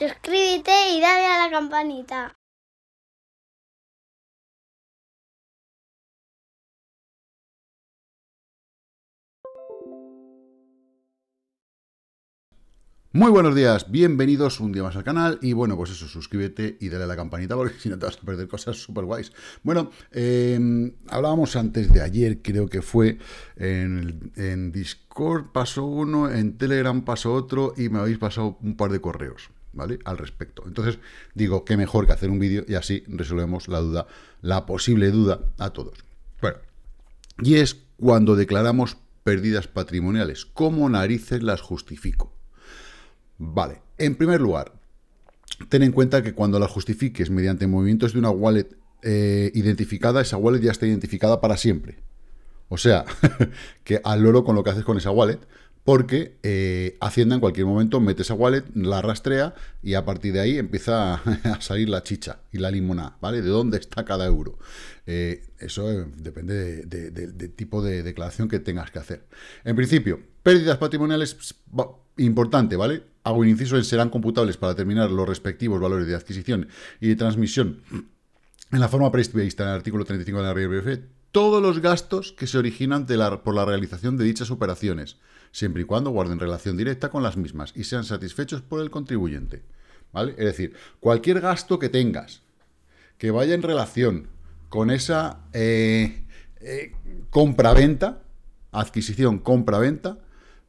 suscríbete y dale a la campanita. Muy buenos días, bienvenidos un día más al canal y bueno, pues eso, suscríbete y dale a la campanita porque si no te vas a perder cosas súper guays. Bueno, em, hablábamos antes de ayer, creo que fue, en, en Discord pasó uno, en Telegram pasó otro y me habéis pasado un par de correos. ¿vale? Al respecto. Entonces, digo qué mejor que hacer un vídeo y así resolvemos la duda, la posible duda a todos. Bueno, y es cuando declaramos pérdidas patrimoniales. ¿Cómo narices las justifico? Vale, en primer lugar, ten en cuenta que cuando las justifiques mediante movimientos de una wallet eh, identificada, esa wallet ya está identificada para siempre. O sea, que al loro con lo que haces con esa wallet, porque eh, Hacienda en cualquier momento mete esa wallet, la rastrea y a partir de ahí empieza a salir la chicha y la limonada, ¿vale? De dónde está cada euro. Eh, eso eh, depende del tipo de declaración que tengas que hacer. En principio, pérdidas patrimoniales pues, importante, ¿vale? Hago un inciso en serán computables para determinar los respectivos valores de adquisición y de transmisión en la forma prevista en el artículo 35 de la RBF todos los gastos que se originan por la realización de dichas operaciones, siempre y cuando guarden relación directa con las mismas y sean satisfechos por el contribuyente. ¿Vale? Es decir, cualquier gasto que tengas que vaya en relación con esa eh, eh, compra-venta, adquisición, compra-venta,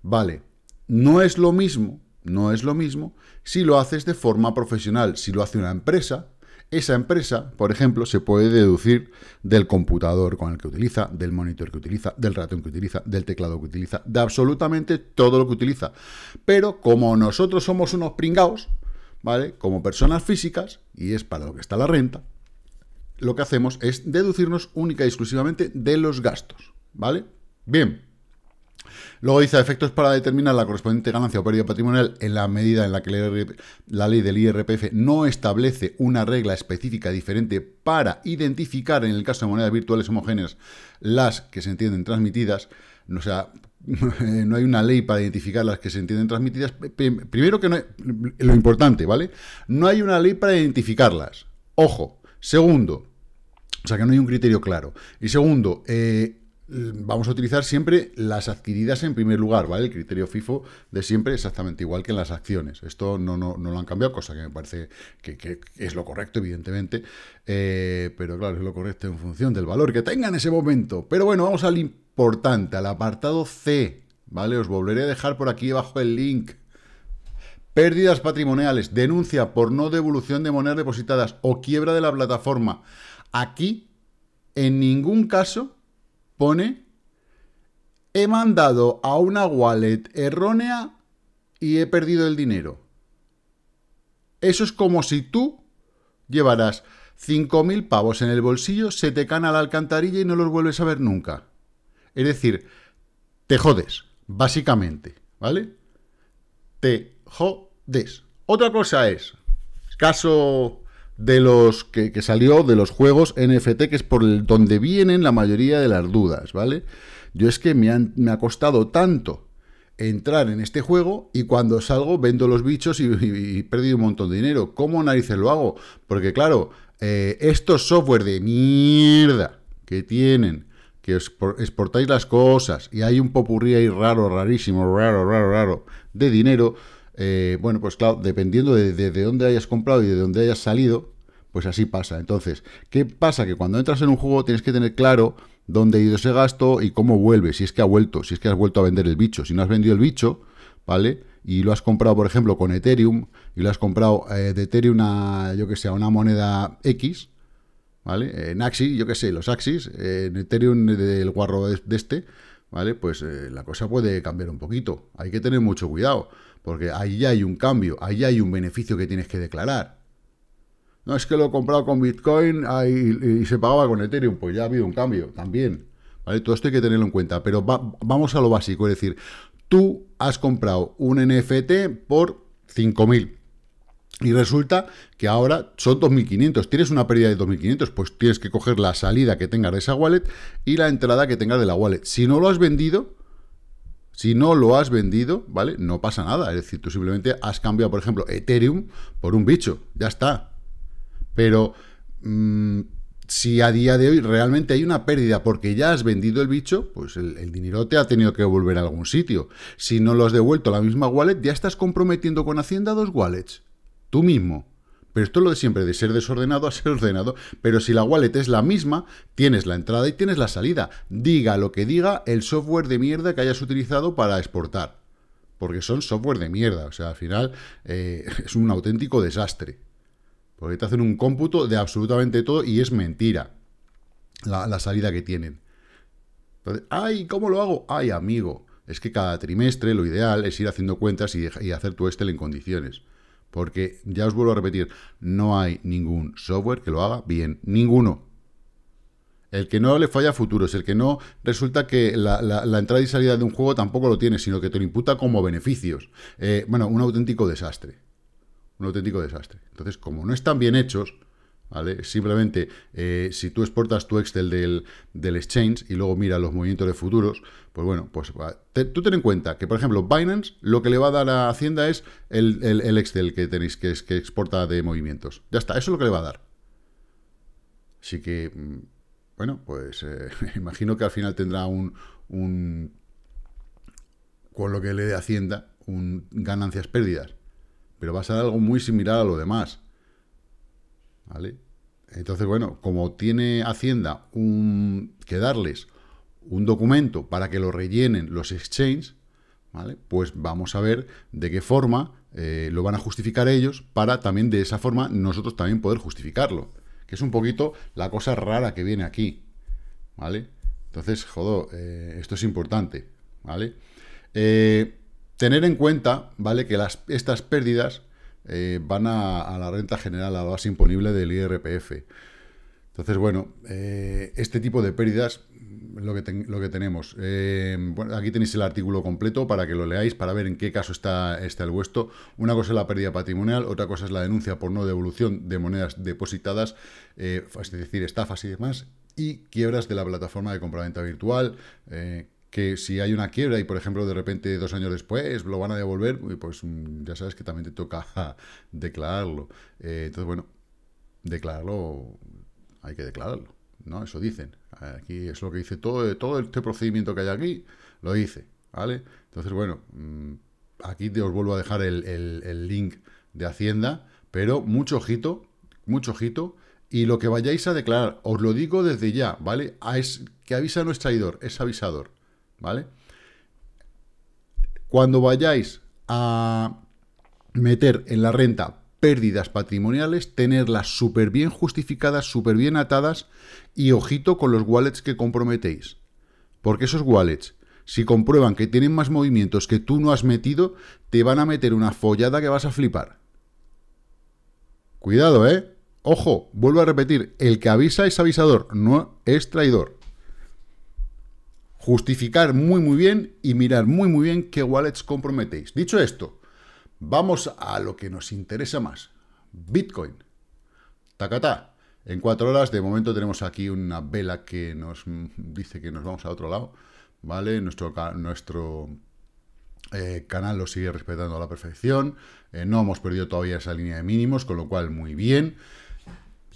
vale, no es lo mismo, no es lo mismo si lo haces de forma profesional, si lo hace una empresa, esa empresa, por ejemplo, se puede deducir del computador con el que utiliza, del monitor que utiliza, del ratón que utiliza, del teclado que utiliza, de absolutamente todo lo que utiliza. Pero como nosotros somos unos pringaos, ¿vale? Como personas físicas, y es para lo que está la renta, lo que hacemos es deducirnos única y exclusivamente de los gastos, ¿vale? Bien, Luego dice, efectos para determinar la correspondiente ganancia o pérdida patrimonial en la medida en la que la ley del IRPF no establece una regla específica diferente para identificar, en el caso de monedas virtuales homogéneas, las que se entienden transmitidas. O sea, no hay una ley para identificar las que se entienden transmitidas. Primero que no hay, lo importante, ¿vale? No hay una ley para identificarlas. Ojo. Segundo, o sea que no hay un criterio claro. Y segundo, eh, Mm, vamos a utilizar siempre las adquiridas en primer lugar, ¿vale? El criterio FIFO de siempre exactamente igual que en las acciones. Esto no, lo han cambiado, cosa que me parece que, es lo correcto, evidentemente, eh, pero claro, es lo correcto en función del valor que tenga en ese momento. Pero bueno, vamos al importante, al apartado C, ¿vale? Os volveré a dejar por aquí abajo el link. Pérdidas patrimoniales, denuncia por no devolución de monedas depositadas o quiebra de la plataforma. Aquí, en ningún caso, pone, he mandado a una wallet errónea y he perdido el dinero. Eso es como si tú llevaras 5.000 pavos en el bolsillo, se te cana la alcantarilla y no los vuelves a ver nunca. Es decir, te jodes, básicamente, ¿vale? Te jodes. Otra cosa es, caso de los que, salió de los juegos NFT, que es por donde vienen la mayoría de las dudas, ¿vale? Yo es que me, me ha costado tanto entrar en este juego y cuando salgo vendo los bichos y, he perdido un montón de dinero. ¿Cómo narices lo hago? Porque claro, eh, estos software de mierda que tienen, que exportáis las cosas y hay un popurrí ahí raro, rarísimo, raro, raro, raro de dinero, eh, bueno, pues claro, dependiendo de, dónde hayas comprado y de dónde hayas salido, pues así pasa. Entonces, ¿qué pasa? Que cuando entras en un juego tienes que tener claro dónde ha ido ese gasto y cómo vuelve, si es que ha vuelto, si es que has vuelto a vender el bicho. Si no has vendido el bicho, ¿vale? Y lo has comprado, por ejemplo, con Ethereum, y lo has comprado eh, de Ethereum a, yo que sé, una moneda X, ¿vale? En Axi, yo que sé, los Axis, en Ethereum del guarro de este, ¿vale? Pues eh, la cosa puede cambiar un poquito. Hay que tener mucho cuidado. Porque ahí hay un cambio, ahí hay un beneficio que tienes que declarar. No es que lo he comprado con Bitcoin y, se pagaba con Ethereum, pues ya ha habido un cambio también. ¿vale? Todo esto hay que tenerlo en cuenta, pero vamos a lo básico, es decir, tú has comprado un NFT por 5.000 y resulta que ahora son 2.500, tienes una pérdida de 2.500, pues tienes que coger la salida que tengas de esa wallet y la entrada que tengas de la wallet. Si no lo has vendido, si no lo has vendido, ¿vale? No pasa nada. Es decir, tú simplemente has cambiado, por ejemplo, Ethereum por un bicho. Ya está. Pero mm, si a día de hoy realmente hay una pérdida porque ya has vendido el bicho, pues el, el dinero te ha tenido que volver a algún sitio. Si no lo has devuelto a la misma wallet, ya estás comprometiendo con Hacienda dos wallets. Tú mismo. Pero esto lo de siempre, de ser desordenado a ser ordenado. Pero si la wallet es la misma, tienes la entrada y tienes la salida. Diga lo que diga el software de mierda que hayas utilizado para exportar. Porque son software de mierda. O sea, al final eh, es un auténtico desastre. Porque te hacen un cómputo de absolutamente todo y es mentira la, salida que tienen. Entonces, ¡ay! ¿Cómo lo hago? ¡Ay, amigo! Es que cada trimestre lo ideal es ir haciendo cuentas y, y hacer tu Excel en condiciones. Porque ya os vuelvo a repetir, no hay ningún software que lo haga bien, ninguno. El que no le falla a futuros, el que no resulta que la, entrada y salida de un juego tampoco lo tiene, sino que te lo imputa como beneficios. Eh, bueno, un auténtico desastre. Un auténtico desastre. Entonces, como no están bien hechos, Simplemente, eh, si tú exportas tu Excel del, exchange y luego mira los movimientos de futuros, pues bueno, pues tú ten en cuenta que, por ejemplo, Binance lo que le va a dar a Hacienda es el, Excel que tenéis, que, exporta de movimientos. Ya está, eso es lo que le va a dar. Así que, mm, bueno, pues eh, imagino que al final tendrá un, un con lo que le dé Hacienda, un ganancias-pérdidas. Pero va a ser algo muy similar a lo demás. ¿vale? Entonces, bueno, como tiene Hacienda que darles un documento para que lo rellenen los exchanges, ¿vale? Pues vamos a ver de qué forma eh, lo van a justificar ellos para también de esa forma nosotros también poder justificarlo. Que es un poquito la cosa rara que viene aquí, ¿vale? Entonces, jodo, eh, esto es importante, ¿vale? Eh, tener en cuenta, ¿vale? Que las, estas pérdidas eh, van a, la renta general, a la base imponible del IRPF. Entonces, bueno, eh, este tipo de pérdidas, lo que, lo que tenemos. Eh, aquí tenéis el artículo completo para que lo leáis, para ver en qué caso está, está el vuestro. Una cosa es la pérdida patrimonial, otra cosa es la denuncia por no devolución de monedas depositadas, es decir, estafas y demás, y quiebras de la plataforma de compraventa virtual, que si hay una quiebra y, por ejemplo, de repente dos años después lo van a devolver, pues mm, ya sabes que también te toca declararlo. Eh, entonces, bueno, declararlo, hay que declararlo, ¿no? Eso dicen. Aquí es lo que dice todo, todo este procedimiento que hay aquí, lo dice, ¿vale? Entonces, bueno, mm, aquí te os vuelvo a dejar el, link de Hacienda, pero mucho ojito, mucho ojito, y lo que vayáis a declarar, os lo digo desde ya, ¿vale? que avisa no es traidor, es avisador. ¿vale? Cuando vayáis a meter en la renta pérdidas patrimoniales, tenerlas súper bien justificadas, súper bien atadas y ojito con los wallets que comprometéis. Porque esos wallets, si comprueban que tienen más movimientos que tú no has metido, te van a meter una follada que vas a flipar. Cuidado, ¿eh? Ojo, vuelvo a repetir, el que avisa es avisador, no es traidor. Justificar muy muy bien y mirar muy muy bien qué wallets comprometéis. Dicho esto, vamos a lo que nos interesa más. Bitcoin. Tacatá. En cuatro horas, de momento tenemos aquí una vela que nos dice que nos vamos a otro lado. ¿Vale? Nuestro, nuestro eh, canal lo sigue respetando a la perfección. Eh, no hemos perdido todavía esa línea de mínimos, con lo cual muy bien.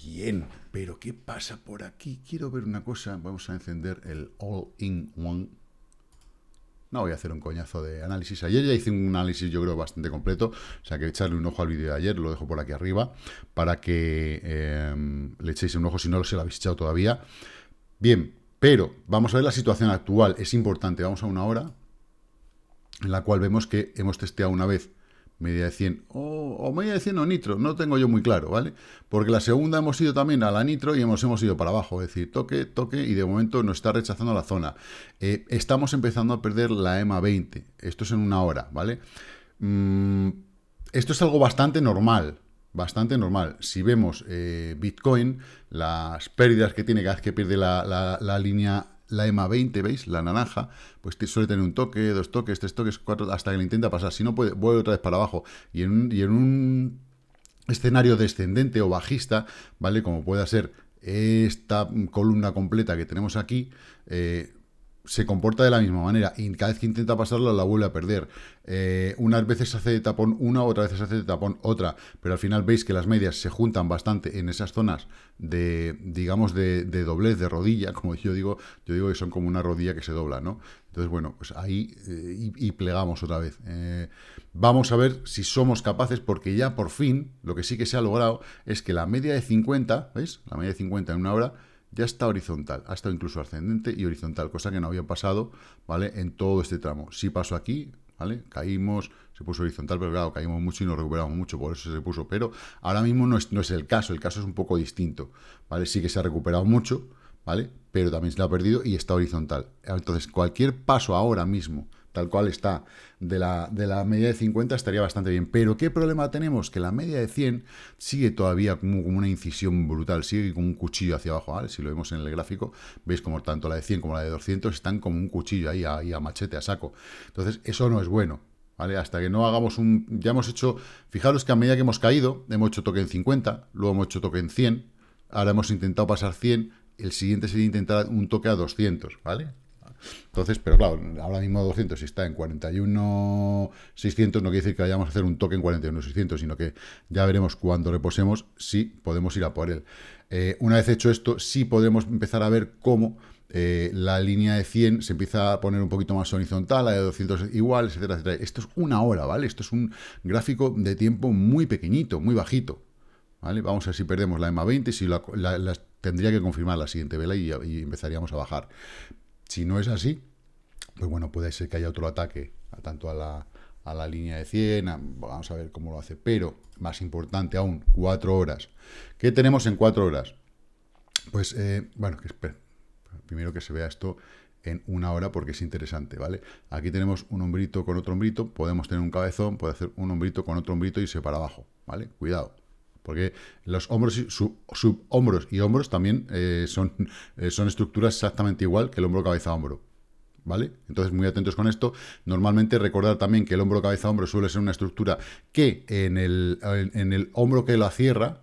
Bien. Pero ¿qué pasa por aquí? Quiero ver una cosa. Vamos a encender el All-in-One. No voy a hacer un coñazo de análisis. Ayer ya hice un análisis, yo creo, bastante completo. O sea, que echarle un ojo al vídeo de ayer, lo dejo por aquí arriba, para que em, le echéis un ojo si no se lo habéis echado todavía. Bien, pero vamos a ver la situación actual. Es importante. Vamos a una hora en la cual vemos que hemos testeado una vez media de 100 o, media de 100 o nitro, no tengo yo muy claro, ¿vale? Porque la segunda hemos ido también a la nitro y hemos, hemos ido para abajo, es decir, toque, toque y de momento nos está rechazando la zona. Eh, estamos empezando a perder la EMA 20, esto es en una hora, ¿vale? Mm, esto es algo bastante normal, bastante normal. Si vemos eh, Bitcoin, las pérdidas que tiene cada vez que pierde la línea la EMA 20, ¿veis? La naranja, pues suele tener un toque, dos toques, tres toques, cuatro, hasta que le intenta pasar. Si no puede, vuelve otra vez para abajo. Y en un, en un escenario descendente o bajista, ¿vale? Como pueda ser esta columna completa que tenemos aquí, eh, se comporta de la misma manera y cada vez que intenta pasarlo la vuelve a perder. Eh, unas veces se hace de tapón una, otras veces se hace de tapón otra, pero al final veis que las medias se juntan bastante en esas zonas de, digamos, de, doblez, de rodilla, como yo digo, yo digo que son como una rodilla que se dobla, ¿no? Entonces, bueno, pues ahí eh, y, plegamos otra vez. Eh, vamos a ver si somos capaces, porque ya por fin, lo que sí que se ha logrado es que la media de 50, ¿veis? La media de 50 en una hora ya está horizontal, ha estado incluso ascendente y horizontal, cosa que no había pasado, ¿vale? En todo este tramo. Si pasó aquí, ¿vale? Caímos, se puso horizontal, pero claro, caímos mucho y nos recuperamos mucho, por eso se puso, pero ahora mismo no es, no es el caso, el caso es un poco distinto, ¿vale? Sí que se ha recuperado mucho, ¿vale? Pero también se lo ha perdido y está horizontal. Entonces, cualquier paso ahora mismo tal cual está, de la, media de 50 estaría bastante bien. Pero ¿qué problema tenemos? Que la media de 100 sigue todavía como, una incisión brutal, sigue como un cuchillo hacia abajo. ¿vale? Si lo vemos en el gráfico, veis como tanto la de 100 como la de 200 están como un cuchillo ahí, ahí a machete, a saco. Entonces, eso no es bueno. ¿Vale? Hasta que no hagamos un... Ya hemos hecho... Fijaros que a medida que hemos caído, hemos hecho toque en 50, luego hemos hecho toque en 100, ahora hemos intentado pasar 100, el siguiente sería intentar un toque a 200, ¿vale? Entonces, pero claro, ahora mismo 200, si está en 41,600, no quiere decir que vayamos a hacer un toque en 41,600, sino que ya veremos cuando reposemos si podemos ir a por él. Eh, una vez hecho esto, sí podemos empezar a ver cómo eh, la línea de 100 se empieza a poner un poquito más horizontal, la de 200 igual, etcétera, etcétera. Esto es una hora, ¿vale? Esto es un gráfico de tiempo muy pequeñito, muy bajito. ¿Vale? Vamos a ver si perdemos la EMA 20, si la, tendría que confirmar la siguiente vela y, empezaríamos a bajar. Si no es así, pues bueno, puede ser que haya otro ataque, tanto a la, a la línea de 100, vamos a ver cómo lo hace, pero más importante aún, 4 horas. ¿Qué tenemos en 4 horas? Pues, eh, bueno, que espera, primero que se vea esto en una hora porque es interesante, ¿vale? Aquí tenemos un hombrito con otro hombrito, podemos tener un cabezón, puede hacer un hombrito con otro hombrito y se para abajo, ¿vale? Cuidado. Porque los hombros, y sub, subhombros y hombros también eh, son, eh, son estructuras exactamente igual que el hombro, cabeza, hombro. ¿Vale? Entonces, muy atentos con esto. Normalmente recordar también que el hombro, cabeza, hombro suele ser una estructura que en el, hombro que lo cierra,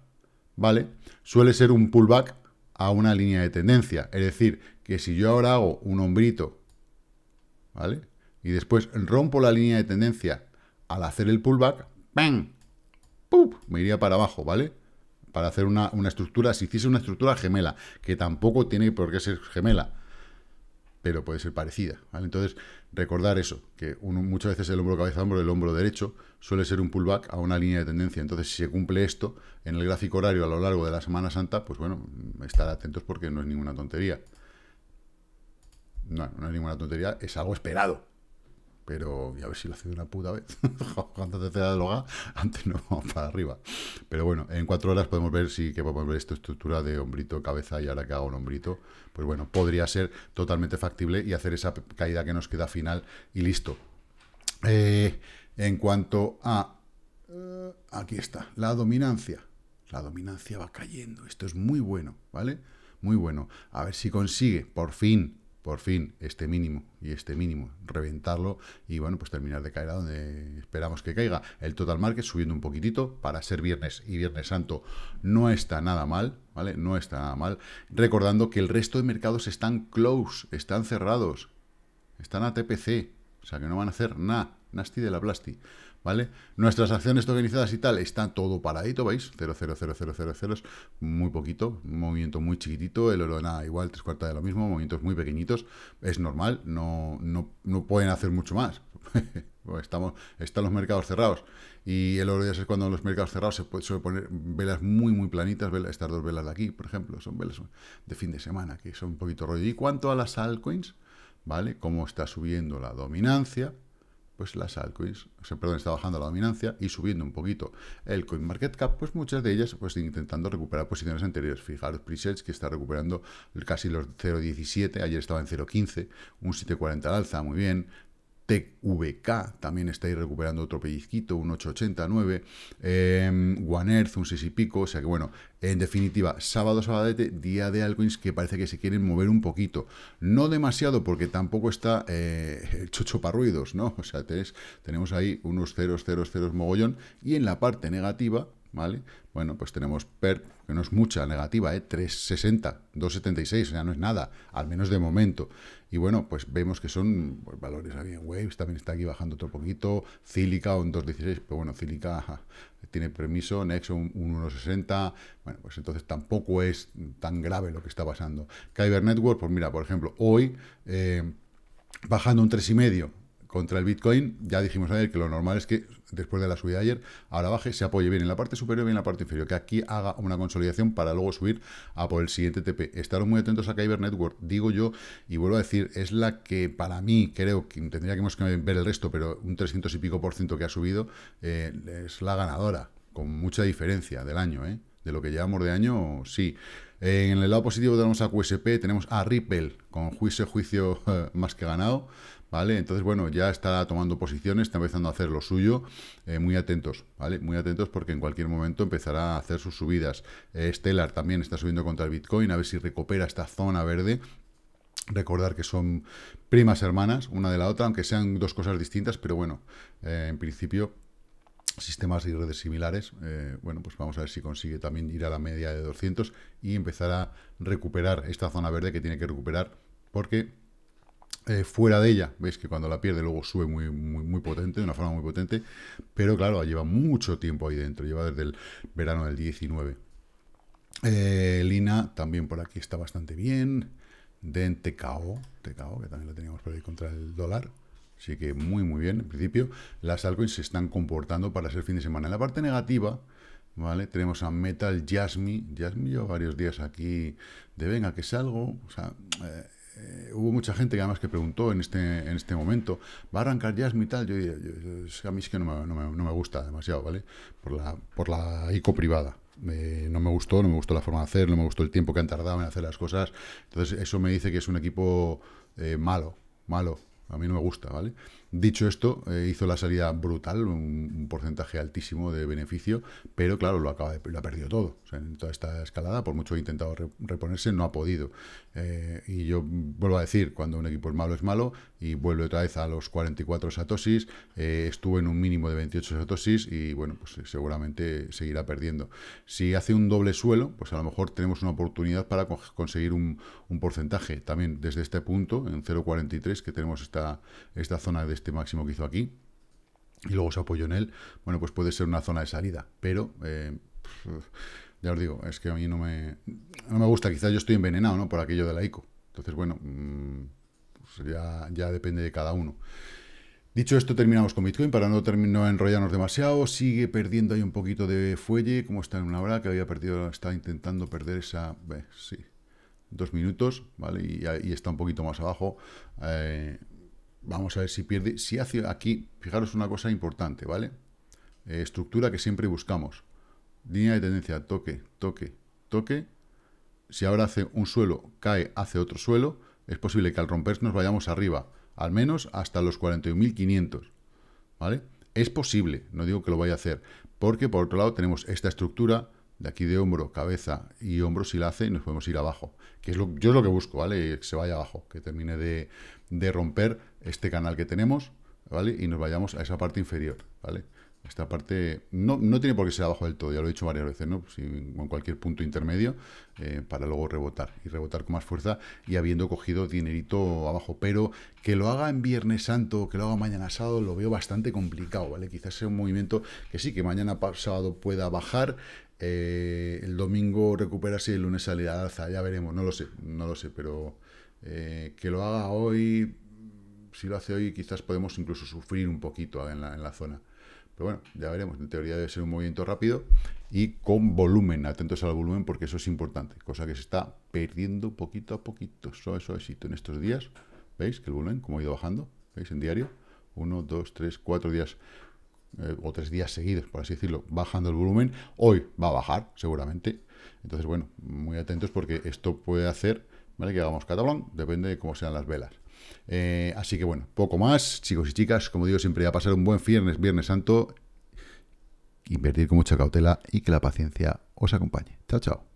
¿vale? Suele ser un pullback a una línea de tendencia. Es decir, que si yo ahora hago un hombrito, ¿vale? Y después rompo la línea de tendencia al hacer el pullback, ¡pam! me iría para abajo, ¿vale? Para hacer una, estructura, si hiciese una estructura gemela, que tampoco tiene por qué ser gemela, pero puede ser parecida, ¿vale? Entonces, recordar eso, que muchas veces el hombro cabeza-hombro, el hombro derecho, suele ser un pullback a una línea de tendencia. Entonces, si se cumple esto en el gráfico horario a lo largo de la Semana Santa, pues bueno, estar atentos porque no es ninguna tontería. No, no es ninguna tontería, es algo esperado. Pero a ver si lo hace de una puta vez. Cuando te da droga, antes no vamos para arriba. Pero bueno, en cuatro horas podemos ver si que podemos ver esta estructura de hombrito, cabeza y ahora que hago un hombrito. Pues bueno, podría ser totalmente factible y hacer esa caída que nos queda final y listo. Eh, en cuanto a... Eh, aquí está, la dominancia. La dominancia va cayendo. Esto es muy bueno, ¿vale? Muy bueno. A ver si consigue, por fin, por fin este mínimo y este mínimo, reventarlo y bueno, pues terminar de caer a donde esperamos que caiga. El total market subiendo un poquitito para ser viernes y viernes santo no está nada mal, ¿vale? No está nada mal. Recordando que el resto de mercados están close, están cerrados, están a TPC, o sea que no van a hacer nada, nasty de la plasti. Nuestras acciones tokenizadas y tal, están todo paradito, ¿veis? 0, muy poquito, movimiento muy chiquitito, el oro nada igual, tres cuartas de lo mismo, movimientos muy pequeñitos, es normal, no, pueden hacer mucho más. Pues estamos, están los mercados cerrados y el oro ya es cuando los mercados cerrados se puede, suele poner velas muy muy planitas velas, estas dos velas de aquí por ejemplo son velas de fin de semana que son un poquito rollo y cuanto a las altcoins vale cómo está subiendo la dominancia pues las altcoins, perdón, está bajando la dominancia y subiendo un poquito el coin market cap pues muchas de ellas pues intentando recuperar posiciones anteriores. Fijaros, presets que está recuperando casi los 0.17, ayer estaba en 0.15, un 7.40 al alza, muy bien, TVK también está ahí recuperando otro pellizquito, un 889, em, One Earth, un 6 y pico, o sea que bueno, en definitiva, sábado, sábado, día de altcoins que parece que se quieren mover un poquito, no demasiado porque tampoco está eh, chocho para ruidos, ¿no? O sea, tenemos ahí unos ceros, ceros, ceros mogollón y en la parte negativa, ¿vale? Bueno, pues tenemos PERP, que no es mucha, negativa, ¿eh? 360, 276, o sea, no es nada, al menos de momento. Y bueno, pues vemos que son pues, valores ahí Waves, también está aquí bajando otro poquito, Cílica un 216, pero bueno, Cílica tiene permiso, Nexo un, 160, bueno, pues entonces tampoco es tan grave lo que está pasando. Kyber Network, pues mira, por ejemplo, hoy... Eh, bajando un 3,5, contra el Bitcoin, ya dijimos ayer que lo normal es que después de la subida ayer, ahora baje, se apoye bien en la parte superior y en la parte inferior, que aquí haga una consolidación para luego subir a por el siguiente TP. Estaros muy atentos a Kyber Network, digo yo, y vuelvo a decir, es la que para mí creo que tendría que ver el resto, pero un 300 y pico por ciento que ha subido eh, es la ganadora, con mucha diferencia del año, ¿eh? De lo que llevamos de año, sí. En el lado positivo tenemos a QSP, tenemos a Ripple, con juicio, juicio más que ganado, ¿vale? Entonces, bueno, ya está tomando posiciones, está empezando a hacer lo suyo, eh, muy atentos, ¿vale? Muy atentos porque en cualquier momento empezará a hacer sus subidas. Eh, Stellar también está subiendo contra el Bitcoin, a ver si recupera esta zona verde. Recordar que son primas hermanas, una de la otra, aunque sean dos cosas distintas, pero bueno, eh, en principio sistemas y redes similares, bueno, pues vamos a ver si consigue también ir a la media de 200 y empezar a recuperar esta zona verde que tiene que recuperar porque eh, fuera de ella, veis que cuando la pierde luego sube muy, muy, muy, potente, de una forma muy potente, pero claro, lleva mucho tiempo ahí dentro, lleva desde el verano del 19. Eh, Lina también por aquí está bastante bien, Den TKO, TKO, que también lo teníamos por ahí contra el dólar, así que muy muy bien, en principio las altcoins se están comportando para ser fin de semana. En la parte negativa, ¿vale? Tenemos a Metal Jasmine, Jasmine lleva varios días aquí de venga que salgo, o sea... Eh, eh, hubo mucha gente que además que preguntó este, en este, momento, ¿va a arrancar Jasmine y tal? Yo, a mí es que no me, gusta demasiado, ¿vale? Por la, por la ICO privada. no me gustó, no me gustó la forma de hacer, no me gustó el tiempo que han tardado en hacer las cosas. Entonces eso me dice que es un equipo eh, malo, malo. A mí no me gusta, ¿vale? Dicho esto, eh, hizo la salida brutal, un, porcentaje altísimo de beneficio, pero claro, lo, acaba de, lo ha perdido todo. en toda esta escalada, por mucho que intentado reponerse, no ha podido. Eh, y yo vuelvo a decir, cuando un equipo es malo, es malo, y vuelve otra vez a los 44 satosis, estuve eh, estuvo en un mínimo de 28 satosis, y bueno, pues seguramente seguirá perdiendo. Si hace un doble suelo, pues a lo mejor tenemos una oportunidad para conseguir un, porcentaje. También desde este punto, en 0,43, que tenemos esta, esta zona de este máximo que hizo aquí, y luego se apoyó en él, bueno, pues puede ser una zona de salida, pero... Eh, ya os digo, es que a mí no me, no me gusta, quizás yo estoy envenenado ¿no? por aquello de la ICO. Entonces, bueno, mm, pues ya, depende de cada uno. Dicho esto, terminamos con Bitcoin para no, terminar enrollarnos demasiado. Sigue perdiendo ahí un poquito de fuelle, como está en una hora, que había perdido, está intentando perder esa... Eh, sí, dos minutos, ¿vale? Y, está un poquito más abajo. Eh, Vamos a ver si pierde, si hace aquí, fijaros una cosa importante, ¿vale? Eh, estructura que siempre buscamos. Línea de tendencia, toque, toque, toque. Si ahora hace un suelo, cae, hace otro suelo, es posible que al romper nos vayamos arriba, al menos hasta los 41.500, ¿vale? Es posible, no digo que lo vaya a hacer, porque por otro lado tenemos esta estructura, de aquí de hombro, cabeza y hombro si la hace y nos podemos ir abajo. Que es lo, yo es lo que busco, ¿vale? Que se vaya abajo, que termine de, romper este canal que tenemos, ¿vale? Y nos vayamos a esa parte inferior, ¿vale? Esta parte no, no tiene por qué ser abajo del todo, ya lo he dicho varias veces, ¿no? Pues en cualquier punto intermedio, eh, para luego rebotar y rebotar con más fuerza y habiendo cogido dinerito abajo. Pero que lo haga en Viernes Santo, que lo haga mañana sábado, lo veo bastante complicado, ¿vale? Quizás sea un movimiento que sí, que mañana sábado pueda bajar eh, el domingo recupera si el lunes a al alza, ya veremos, no lo sé, no lo sé, pero eh, que lo haga hoy, si lo hace hoy, quizás podemos incluso sufrir un poquito en la, zona. Pero bueno, ya veremos, en teoría debe ser un movimiento rápido y con volumen, atentos al volumen porque eso es importante, cosa que se está perdiendo poquito a poquito, suave, suavecito en estos días. ¿Veis que el volumen, como ha ido bajando? ¿Veis en diario? Uno, dos, tres, cuatro días eh, o tres días seguidos, por así decirlo, bajando el volumen. Hoy va a bajar, seguramente. Entonces, bueno, muy atentos porque esto puede hacer ¿vale? que hagamos catalón, depende de cómo sean las velas. Eh, así que bueno, poco más, chicos y chicas, como digo siempre, a pasar un buen viernes, viernes santo, invertir con mucha cautela y que la paciencia os acompañe. Chao, chao.